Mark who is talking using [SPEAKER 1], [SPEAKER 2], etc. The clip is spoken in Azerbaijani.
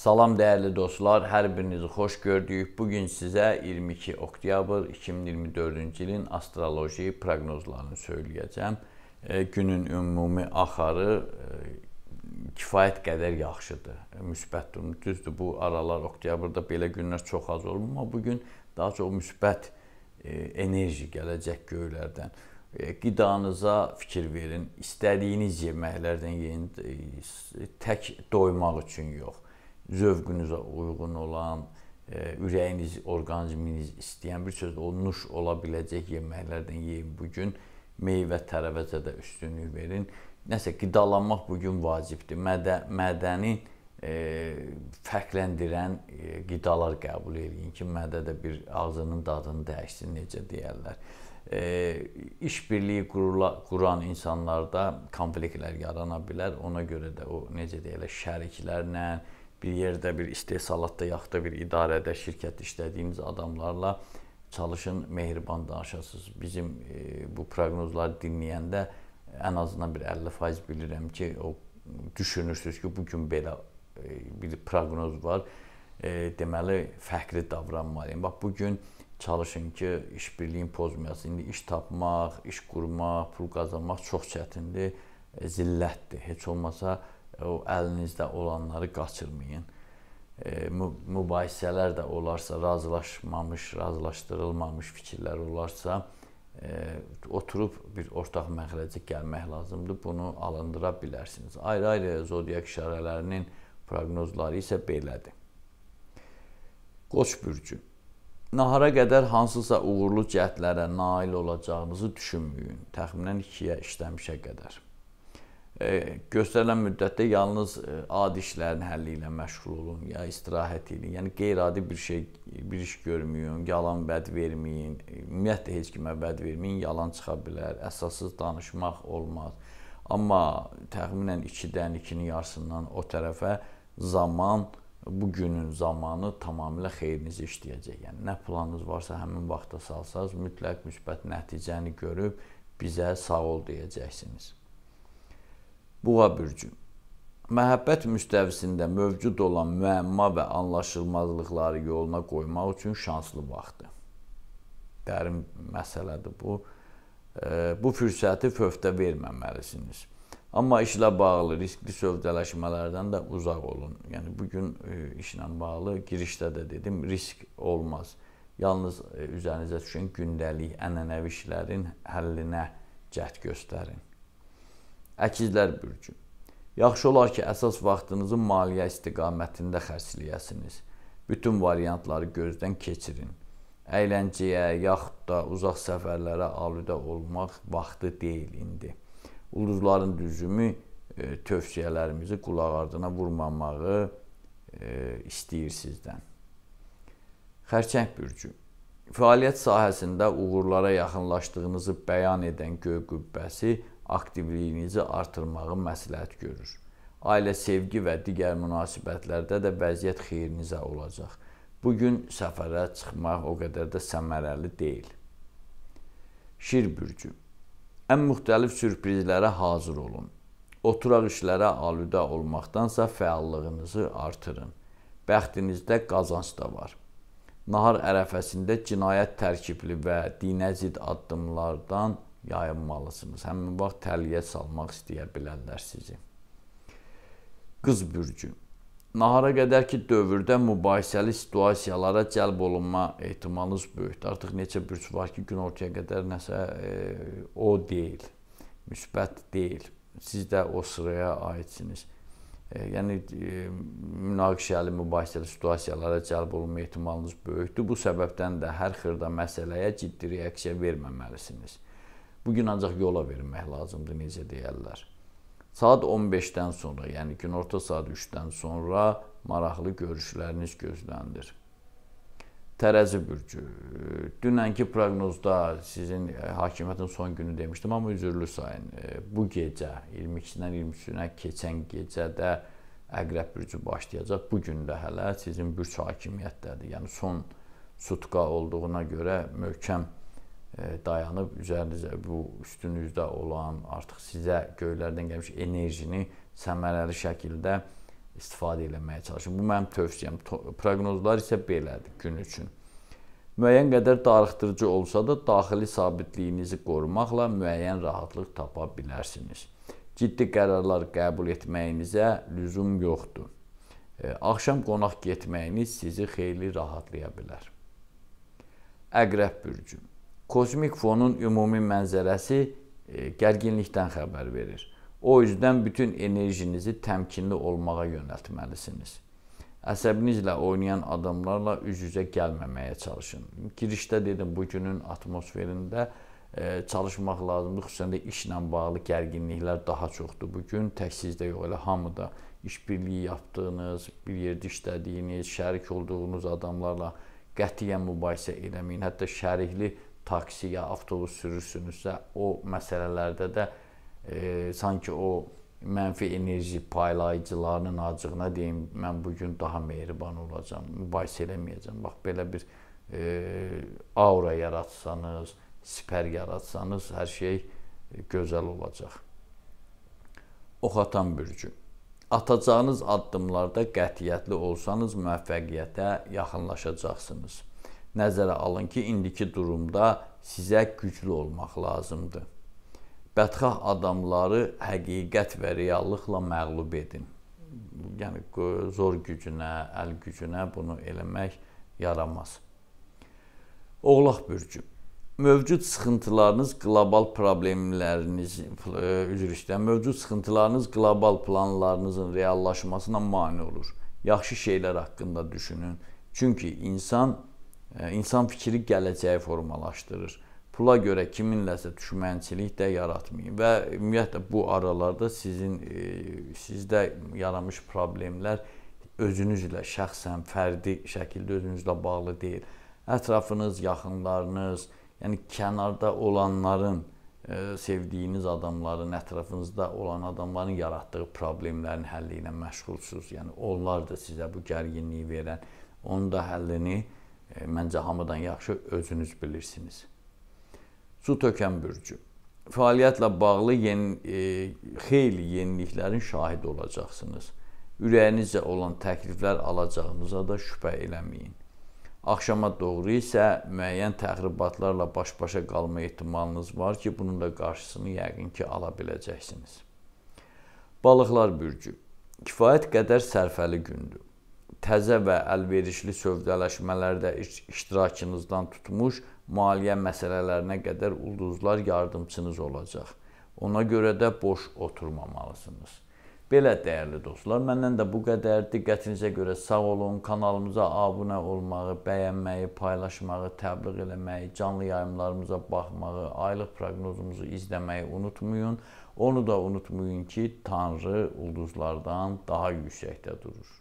[SPEAKER 1] Salam dəyərli dostlar, hər birinizi xoş gördük. Bu gün sizə 22 oktyabr 2024-cü ilin astroloji proqnozlarını söyləyəcəm. E, günün ümumi axarı e, kifayət qədər yaxşıdır, müsbət durum. Düzdür, bu aralar oktyabrda belə günlər çox az olur, amma bu gün daha çox müsbət e, enerji gələcək göylərdən. E, qidanıza fikir verin. İstədiyiniz yeməklərdən yeyin, e, tək doymaq üçün yox zövqünüzə uyğun olan, e, ürəyiniz, orqanizminiz istəyən bir sözlə o nuş ola biləcək yeməklərdən yeyin bu gün. Meyvə, tərəvəzə də üstünlük verin. Nəsə qidalanmaq bu gün vacibdir. Mədə, mədəni e, fərqləndirən e, qidalar qəbul edin ki, mədə də bir ağzının dadını dəyişsin, necə deyirlər. E, iş birliyi qurula, quran insanlarda konfliktlər yarana bilər. Ona görə də o necə deyirlər, şəriklərlə, bir yerdə, bir istehsalatda, yaxda bir idarədə, şirkətdə işlədiyimiz adamlarla çalışın, mehriban danışasınız. Bizim e, bu proqnozları dinləyəndə ən azından bir 50% bilirəm ki, o düşünürsüz ki, bu gün belə e, bir proqnoz var. E, deməli, fərqli davranmalıyam. Bax bu gün çalışın ki, işbirliyin pozmayasın. İndi iş tapmaq, iş qurmaq, pul qazanmaq çox çətindir, e, zillətdir. Heç olmasa o əlinizdə olanları qaçırmayın. E, mübahisələr də olarsa, razılaşmamış, razılaşdırılmamış fikirlər olarsa, e, oturub bir ortaq məxrəcə gəlmək lazımdır. Bunu alındıra bilərsiniz. Ayrı-ayrı zodiak işarələrinin proqnozları isə belədir. Qoç bürcü. Nahara qədər hansısa uğurlu cəhdlərə nail olacağınızı düşünməyin. Təxminən 2-yə işləmişə qədər göstərilən müddətdə yalnız e, adi işlərin həlli ilə məşğul olun, ya istirahət edin. Yəni qeyri-adi bir şey, bir iş görməyin, yalan vəd verməyin. E, ümumiyyətlə heç kimə vəd verməyin, yalan çıxa bilər, əsassız danışmaq olmaz. Amma təxminən 2-dən 2-nin yarısından o tərəfə zaman bu günün zamanı tamamilə xeyrinizə işləyəcək. Yəni nə planınız varsa həmin vaxta salsaz mütləq müsbət nəticəni görüb bizə sağ ol deyəcəksiniz. Boğa bürcü. Məhəbbət müstəvisində mövcud olan müəmma və anlaşılmazlıqları yoluna qoymaq üçün şanslı vaxtdır. Dərin məsələdir bu. Bu fürsəti fövtə verməməlisiniz. Amma işlə bağlı riskli sövdələşmələrdən də uzaq olun. Yəni bu gün e, işlə bağlı girişdə də dedim, risk olmaz. Yalnız e, üzərinizə düşən gündəlik ənənəvi işlərin həllinə cəhd göstərin. Əkizlər bürcü. Yaxşı olar ki, əsas vaxtınızı maliyyə istiqamətində xərcləyəsiniz. Bütün variantları gözdən keçirin. Əyləncəyə, yaxud da uzaq səfərlərə alüdə olmaq vaxtı deyil indi. Ulduzların düzümü e, tövsiyələrimizi qulaq ardına vurmamağı e, istəyir sizdən. Xərçəng bürcü. Fəaliyyət sahəsində uğurlara yaxınlaşdığınızı bəyan edən göy qübbəsi aktivliyinizi artırmağı məsləhət görür. Ailə sevgi və digər münasibətlərdə də vəziyyət xeyrinizə olacaq. Bu gün səfərə çıxmaq o qədər də səmərəli deyil. Şir bürcü. Ən müxtəlif sürprizlərə hazır olun. Oturaq işlərə alüdə olmaqdansa fəallığınızı artırın. Bəxtinizdə qazanc da var. Nahar ərəfəsində cinayət tərkibli və dinə zid addımlardan yayınmalısınız. Həmin vaxt təliyə salmaq istəyə bilərlər sizi. Qız bürcü. Nahara qədər ki dövrdə mübahisəli situasiyalara cəlb olunma ehtimalınız böyükdür. Artıq neçə bürc var ki, gün ortaya qədər nəsə e, o deyil, müsbət deyil. Siz də o sıraya aidsiniz. E, yəni e, münaqişəli, mübahisəli situasiyalara cəlb olunma ehtimalınız böyükdür. Bu səbəbdən də hər xırda məsələyə ciddi reaksiya verməməlisiniz Bu gün ancaq yola verilmək lazımdır, necə deyərlər. Saat 15-dən sonra, yəni günorta saat 3-dən sonra maraqlı görüşləriniz gözlənilir. Tərəzi bürcü. Dünənki proqnozda sizin e, hakimiyyətin son günü demişdim, amma üzürlü sayın. E, bu gecə 22-dən 23-ünə keçən gecədə Əqrəb bürcü başlayacaq. Bu gün də hələ sizin bürc hakimiyyətdədir. Yəni son sutqa olduğuna görə möhkəm E, dayanıb üzərinizə bu üstünüzdə olan, artıq sizə göylərdən gəlmiş enerjini səmərəli şəkildə istifadə etməyə çalışın. Bu mənim tövsiyəm. Proqnozlar isə belədir gün üçün. Müəyyən qədər darıxdırıcı olsa da daxili sabitliyinizi qorumaqla müəyyən rahatlıq tapa bilərsiniz. Ciddi qərarlar qəbul etməyinizə lüzum yoxdur. E, axşam qonaq getməyiniz sizi xeyli rahatlaya bilər. Əqrəb bürcü kozmik fonun ümumi mənzərəsi e, gərginlikdən xəbər verir. O üzdən bütün enerjinizi təmkinli olmağa yönəltməlisiniz. Əsəbinizlə oynayan adamlarla üz-üzə gəlməməyə çalışın. Girişdə dedim, bu günün atmosferində e, çalışmaq lazımdır. Xüsusən də işlə bağlı gərginliklər daha çoxdur. Bu gün tək sizdə yox, elə hamıda işbirliyi yapdığınız, bir yerdə işlədiyiniz, şərik olduğunuz adamlarla qətiyyən mübahisə eləməyin. Hətta şərikli taksi ya avtobus sürürsünüzsə, o məsələlərdə də e, sanki o mənfi enerji paylayıcılarının acığına deyim, mən bu gün daha mehriban olacam, mübahisə eləməyəcəm. Bax belə bir e, aura yaratsanız, sipər yaratsanız hər şey gözəl olacaq. Ox atan bürcü. Atacağınız addımlarda qətiyyətli olsanız müvəffəqiyyətə yaxınlaşacaqsınız. Nəzərə alın ki, indiki durumda sizə güclü olmaq lazımdır. Bədxah adamları həqiqət və reallıqla məğlub edin. Yəni zor gücünə, əl gücünə bunu eləmək yaramaz. Oğlaq bürcü mövcud sıxıntılarınız global problemləriniz e, üzr istəyirəm. Mövcud sıxıntılarınız global planlarınızın reallaşmasına mane olur. Yaxşı şeylər haqqında düşünün. Çünki insan insan fikri gələcəyi formalaşdırır. Pula görə kiminləsə düşmənçilik də yaratmayın və ümumiyyətlə bu aralarda sizin e, sizdə yaramış problemlər özünüzlə şəxsən fərdi şəkildə özünüzlə bağlı deyil. Ətrafınız, yaxınlarınız, yəni kənarda olanların, e, sevdiyiniz adamların, ətrafınızda olan adamların yaratdığı problemlərin həlli ilə məşğulsunuz. Yəni onlar da sizə bu gərginliyi verən, onun da həllini E, məncə hamıdan yaxşı özünüz bilirsiniz. Su tökən bürcü. Fəaliyyətlə bağlı yeni e, xeyli yeniliklərin şahidi olacaqsınız. Ürəyinizcə olan təkliflər alacağınıza da şübhə eləməyin. Axşama doğru isə müəyyən təxribatlarla baş-başa qalma ehtimalınız var ki, bunun da qarşısını yəqin ki, ala biləcəksiniz. Balıqlar bürcü. Kifayət qədər sərfəli gündür təzə və əlverişli sövdələşmələrdə iştirakınızdan tutmuş maliyyə məsələlərinə qədər ulduzlar yardımçınız olacaq. Ona görə də boş oturmamalısınız. Belə dəyərli dostlar, məndən də bu qədər. Diqqətinizə görə sağ olun. Kanalımıza abunə olmağı, bəyənməyi, paylaşmağı, təbliğ eləməyi, canlı yayımlarımıza baxmağı, aylıq proqnozumuzu izləməyi unutmayın. Onu da unutmayın ki, Tanrı ulduzlardan daha yüksəkdə durur.